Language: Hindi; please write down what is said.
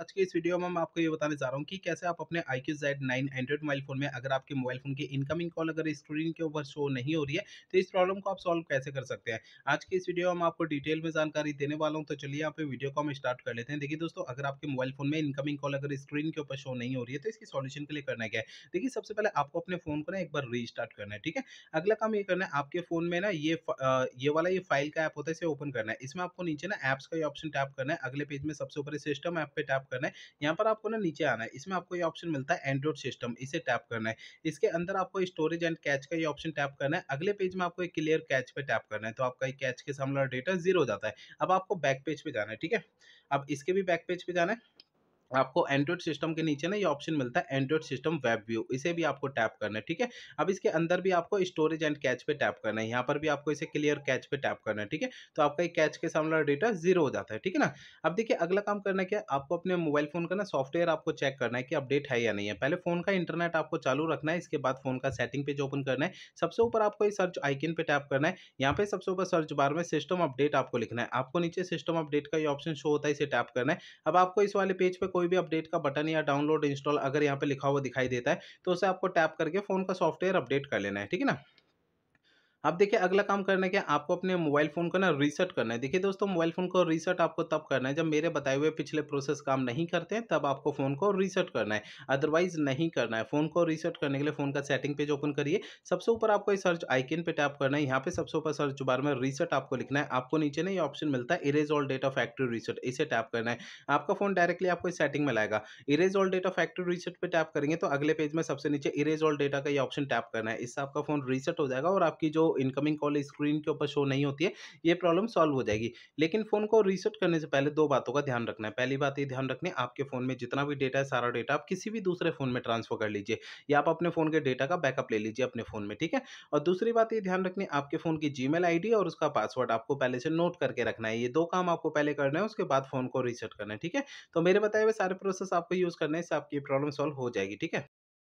आज के इस वीडियो में मैं आपको ये बताने जा रहा हूँ कि कैसे आप अपने iQOO Z nine Android mobile phone में अगर आपके मोबाइल फोन की इनकमिंग कॉल अगर स्क्रीन के ऊपर शो नहीं हो रही है तो इस प्रॉब्लम को आप सॉल्व कैसे कर सकते हैं आज के इस वीडियो में आपको डिटेल में जानकारी देने वाला हूँ तो चलिए आप वीडियो को हम स्टार्ट कर लेते हैं देखिए दोस्तों अगर आपके मोबाइल फोन में इनकमिंग कॉल अगर स्क्रीन के ऊपर शो नहीं हो रही है तो इसकी सोल्यूशन के लिए करना क्या है देखिए सबसे पहले आपको अपने फोन को ना एक बार रीस्टार्ट करना है ठीक है अगला काम ये करना है आपके फोन में ना ये ये वाला ये फाइल का ऐप होता है इसे ओपन करना है इसमें आपको नीचे ना एप्स का ये ऑप्शन टैप करना है अगले पेज में सबसे ऊपर सिस्टम ऐप पे टैप टैप करना है यहाँ पर आपको ना नीचे आना है इसमें आपको ये ऑप्शन मिलता है एंड्रॉइड सिस्टम इसे टैप करना है इसके अंदर आपको स्टोरेज एंड कैच का ये ऑप्शन टैप करना है अगले पेज में आपको एक क्लियर कैच पे टैप करना है तो आपका कैच के सामने डेटा जीरो हो जाता है अब आपको बैक पेज पे जाना है ठीक है अब इसके भी बैक पेज पे जाना है आपको एंड्रॉइड सिस्टम के नीचे ना ये ऑप्शन मिलता है एंड्रॉइड सिस्टम वेब व्यू इसे भी आपको टैप करना है ठीक है अब इसके अंदर भी आपको स्टोरेज एंड कैच पे टैप करना है यहाँ पर भी आपको इसे क्लियर कैच पे टैप करना है ठीक है तो आपका ये कैच के सामने डेटा जीरो हो जाता है ठीक है ना अब देखिए अगला काम करना क्या आपको अपने मोबाइल फोन का ना सॉफ्टवेयर आपको चेक करना है कि अपडेट है या नहीं है पहले फोन का इंटरनेट आपको चालू रखना है इसके बाद फोन का सेटिंग पेज ओपन करना है सबसे ऊपर आपको ये सर्च आइकिन पर टैप करना है यहाँ पे सबसे ऊपर सर्च बार में सिस्टम अपडेट आपको लिखना है आपको नीचे सिस्टम अपडेट का ये ऑप्शन शो होता है इसे टैप करना है अब आपको इस वाले पेज पर कोई भी अपडेट का बटन या डाउनलोड इंस्टॉल अगर यहाँ पे लिखा हुआ दिखाई देता है तो उसे आपको टैप करके फ़ोन का सॉफ्टवेयर अपडेट कर लेना है ठीक है ना अब देखिए अगला काम करने के आपको अपने मोबाइल फ़ोन को ना रीसेट करना है देखिए दोस्तों मोबाइल फ़ोन को रीसेट आपको तब करना है जब मेरे बताए हुए पिछले प्रोसेस काम नहीं करते हैं तब आपको फ़ोन को रीसेट करना है अदरवाइज़ नहीं करना है फ़ोन को रीसेट करने के लिए फ़ोन का सेटिंग पेज ओपन करिए सबसे ऊपर आपको सर्च आइकन पे टैप करना है यहाँ पे सबसे ऊपर सर्च बार में रीसेट आपको लिखना है आपको नीचे ना ये ऑप्शन मिलता है erase all data factory reset इसे टैप करना है आपका फ़ोन डायरेक्टली आपको सेटिंग में लाएगा erase all data factory reset पर टैप करेंगे तो अगले पेज में सबसे नीचे इरेज ऑल डेटा का ये ऑप्शन टैप करना है इससे आपका फ़ोन रीसेट हो जाएगा और आपकी जो इनकमिंग कॉल स्क्रीन के ऊपर शो नहीं होती है ये प्रॉब्लम सॉल्व हो जाएगी लेकिन फ़ोन को रीसेट करने से पहले दो बातों का ध्यान रखना है पहली बात ये ध्यान रखनी आपके फ़ोन में जितना भी डेटा है सारा डेटा आप किसी भी दूसरे फ़ोन में ट्रांसफर कर लीजिए या आप अपने फ़ोन के डेटा का बैकअप ले लीजिए अपने फ़ोन में ठीक है और दूसरी बात ये ध्यान रखनी आपके फ़ोन की जी मेल और उसका पासवर्ड आपको पहले से नोट करके रखना है ये दो काम आपको पहले करना है उसके बाद फ़ोन को रीसेट करना है ठीक है तो मेरे बताए हुए सारे प्रोसेस आपको यूज़ करना है इससे आपकी प्रॉब्लम सॉल्व हो जाएगी ठीक है